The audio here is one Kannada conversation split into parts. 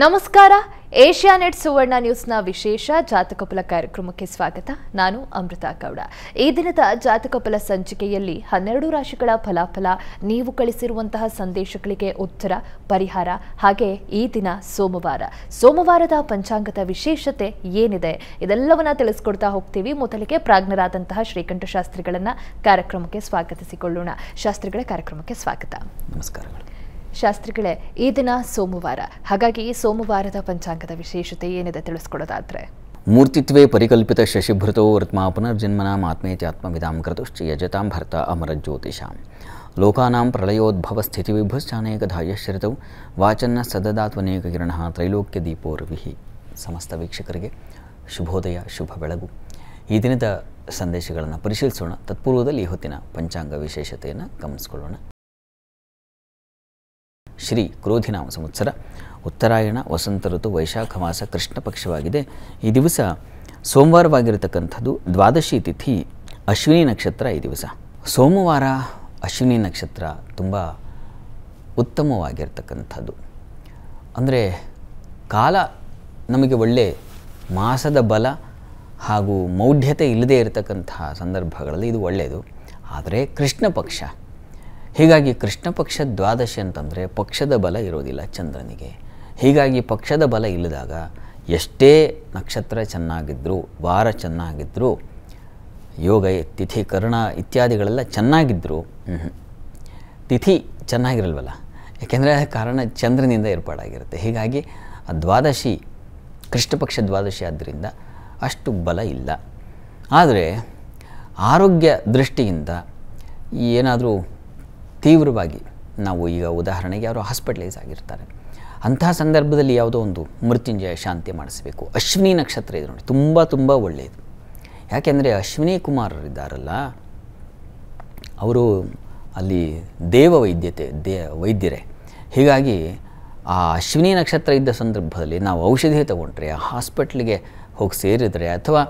ನಮಸ್ಕಾರ ಏಷ್ಯಾ ನೆಟ್ ಸುವರ್ಣ ನ್ಯೂಸ್ನ ವಿಶೇಷ ಜಾತಕಪಲ ಕಾರ್ಯಕ್ರಮಕ್ಕೆ ಸ್ವಾಗತ ನಾನು ಅಮೃತ ಗೌಡ ಈ ದಿನದ ಜಾತಕಪುಲ ಸಂಚಿಕೆಯಲ್ಲಿ ಹನ್ನೆರಡು ರಾಶಿಗಳ ಫಲಾಫಲ ನೀವು ಕಳಿಸಿರುವಂತಹ ಸಂದೇಶಗಳಿಗೆ ಉತ್ತರ ಪರಿಹಾರ ಹಾಗೆ ಈ ದಿನ ಸೋಮವಾರ ಸೋಮವಾರದ ಪಂಚಾಂಗದ ವಿಶೇಷತೆ ಏನಿದೆ ಇದೆಲ್ಲವನ್ನ ತಿಳಿಸ್ಕೊಡ್ತಾ ಹೋಗ್ತೀವಿ ಮೊದಲಿಗೆ ಪ್ರಾಜ್ಞರಾದಂತಹ ಶ್ರೀಕಂಠ ಶಾಸ್ತ್ರಿಗಳನ್ನ ಕಾರ್ಯಕ್ರಮಕ್ಕೆ ಸ್ವಾಗತಿಸಿಕೊಳ್ಳೋಣ ಶಾಸ್ತ್ರಿಗಳ ಕಾರ್ಯಕ್ರಮಕ್ಕೆ ಸ್ವಾಗತ ನಮಸ್ಕಾರಗಳು ಶಾಸ್ತ್ರಿಗಳೇ ಈ ದಿನ ಸೋಮವಾರ ಹಾಗಾಗಿ ಸೋಮವಾರದ ಪಂಚಾಂಗದ ವಿಶೇಷತೆ ಏನಿದೆ ತಿಳಿಸ್ಕೊಡೋದಾದ್ರೆ ಮೂರ್ತಿತ್ವೇ ಪರಿಕಲ್ಪಿತ ಶಶಿಭೃತೋ ವೃತ್ಮಾ ಪುನರ್ಜನ್ಮನಾಂ ಆತ್ಮೇತ್ಯಾತ್ಮವಿದಾಂ ಕೃತುಶ್ಚ ಯಜತಾಂ ಭರ್ತ ಅಮರ ಜ್ಯೋತಿಷಾಂ ಲೋಕಾನಾಂ ಪ್ರಳಯೋದ್ಭವ ಸ್ಥಿತಿ ವಿಭುಶ್ಚಾನೇಕಧಾಯಶ್ಚರಿತೌ ವಾಚನ್ನ ಸದದಾತ್ವನೇಕ ಕಿರಣ ತ್ರೈಲೋಕ್ಯ ದೀಪೋರ್ವಿಹಿ ಸಮಸ್ತ ವೀಕ್ಷಕರಿಗೆ ಶುಭೋದಯ ಶುಭ ಬೆಳಗು ಈ ದಿನದ ಸಂದೇಶಗಳನ್ನು ಪರಿಶೀಲಿಸೋಣ ತತ್ಪೂರ್ವದಲ್ಲಿ ಈ ಹೊತ್ತಿನ ಪಂಚಾಂಗ ವಿಶೇಷತೆಯನ್ನು ಗಮನಿಸ್ಕೊಳ್ಳೋಣ ಶ್ರೀ ಕ್ರೋಧಿನಾಮ ಸಂವತ್ಸರ ಉತ್ತರಾಯಣ ವಸಂತ ಋತು ವೈಶಾಖ ಮಾಸ ಕೃಷ್ಣ ಪಕ್ಷವಾಗಿದೆ ಈ ದಿವಸ ಸೋಮವಾರವಾಗಿರತಕ್ಕಂಥದ್ದು ದ್ವಾದಶಿ ತಿಥಿ ಅಶ್ವಿನಿ ನಕ್ಷತ್ರ ಈ ದಿವಸ ಸೋಮವಾರ ಅಶ್ವಿನಿ ನಕ್ಷತ್ರ ತುಂಬ ಉತ್ತಮವಾಗಿರ್ತಕ್ಕಂಥದ್ದು ಅಂದರೆ ಕಾಲ ನಮಗೆ ಒಳ್ಳೆ ಮಾಸದ ಬಲ ಹಾಗೂ ಮೌಢ್ಯತೆ ಇಲ್ಲದೇ ಇರತಕ್ಕಂತಹ ಸಂದರ್ಭಗಳಲ್ಲಿ ಇದು ಒಳ್ಳೆಯದು ಆದರೆ ಕೃಷ್ಣ ಪಕ್ಷ ಹೀಗಾಗಿ ಕೃಷ್ಣ ಪಕ್ಷ ದ್ವಾದಶಿ ಅಂತಂದರೆ ಪಕ್ಷದ ಬಲ ಇರೋದಿಲ್ಲ ಚಂದ್ರನಿಗೆ ಹೀಗಾಗಿ ಪಕ್ಷದ ಬಲ ಇಲ್ಲದಾಗ ಎಷ್ಟೇ ನಕ್ಷತ್ರ ಚೆನ್ನಾಗಿದ್ದರೂ ವಾರ ಚೆನ್ನಾಗಿದ್ದರೂ ಯೋಗ ತಿಥಿ ಕರ್ಣ ಇತ್ಯಾದಿಗಳೆಲ್ಲ ಚೆನ್ನಾಗಿದ್ದರು ತಿಥಿ ಚೆನ್ನಾಗಿರಲ್ವಲ್ಲ ಯಾಕೆಂದರೆ ಕಾರಣ ಚಂದ್ರನಿಂದ ಏರ್ಪಾಡಾಗಿರುತ್ತೆ ಹೀಗಾಗಿ ದ್ವಾದಶಿ ಕೃಷ್ಣಪಕ್ಷ ದ್ವಾದಶಿ ಆದ್ದರಿಂದ ಅಷ್ಟು ಬಲ ಇಲ್ಲ ಆದರೆ ಆರೋಗ್ಯ ದೃಷ್ಟಿಯಿಂದ ಏನಾದರೂ ತೀವ್ರವಾಗಿ ನಾವು ಈಗ ಉದಾಹರಣೆಗೆ ಅವರು ಹಾಸ್ಪಿಟಲೈಸ್ ಆಗಿರ್ತಾರೆ ಅಂತಹ ಸಂದರ್ಭದಲ್ಲಿ ಯಾವುದೋ ಒಂದು ಮೃತ್ಯುಂಜಯ ಶಾಂತಿ ಮಾಡಿಸಬೇಕು ಅಶ್ವಿನಿ ನಕ್ಷತ್ರ ಇದು ನೋಡಿ ತುಂಬ ತುಂಬ ಒಳ್ಳೆಯದು ಯಾಕೆಂದರೆ ಅಶ್ವಿನಿ ಕುಮಾರರಿದ್ದಾರಲ್ಲ ಅವರು ಅಲ್ಲಿ ದೇವ ವೈದ್ಯತೆ ದೇ ವೈದ್ಯರೇ ಹೀಗಾಗಿ ಆ ಅಶ್ವಿನಿ ನಕ್ಷತ್ರ ಇದ್ದ ಸಂದರ್ಭದಲ್ಲಿ ನಾವು ಔಷಧಿ ತಗೊಂಡ್ರೆ ಆ ಹಾಸ್ಪಿಟ್ಲಿಗೆ ಹೋಗಿ ಸೇರಿದರೆ ಅಥವಾ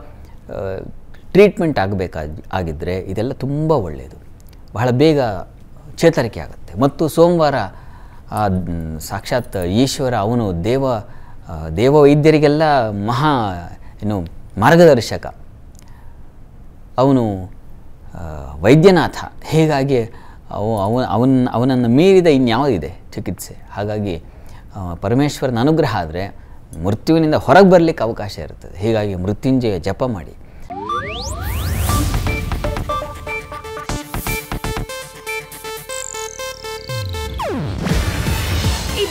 ಟ್ರೀಟ್ಮೆಂಟ್ ಆಗಬೇಕಾಗಿ ಆಗಿದ್ದರೆ ಇದೆಲ್ಲ ತುಂಬ ಒಳ್ಳೆಯದು ಬಹಳ ಬೇಗ ಚೇತರಿಕೆ ಆಗುತ್ತೆ ಮತ್ತು ಸೋಮವಾರ ಸಾಕ್ಷಾತ್ ಈಶ್ವರ ಅವನು ದೇವ ದೇವ ವೈದ್ಯರಿಗೆಲ್ಲ ಮಹಾ ಏನು ಮಾರ್ಗದರ್ಶಕ ಅವನು ವೈದ್ಯನಾಥ ಹೀಗಾಗಿ ಅವು ಅವನ ಅವನ ಅವನನ್ನು ಮೀರಿದ ಇನ್ಯಾವುದಿದೆ ಚಿಕಿತ್ಸೆ ಹಾಗಾಗಿ ಪರಮೇಶ್ವರನ ಅನುಗ್ರಹ ಆದರೆ ಮೃತ್ಯುವಿನಿಂದ ಹೊರಗೆ ಬರಲಿಕ್ಕೆ ಅವಕಾಶ ಇರ್ತದೆ ಹೀಗಾಗಿ ಮೃತ್ಯುಂಜಯ ಜಪ ಮಾಡಿ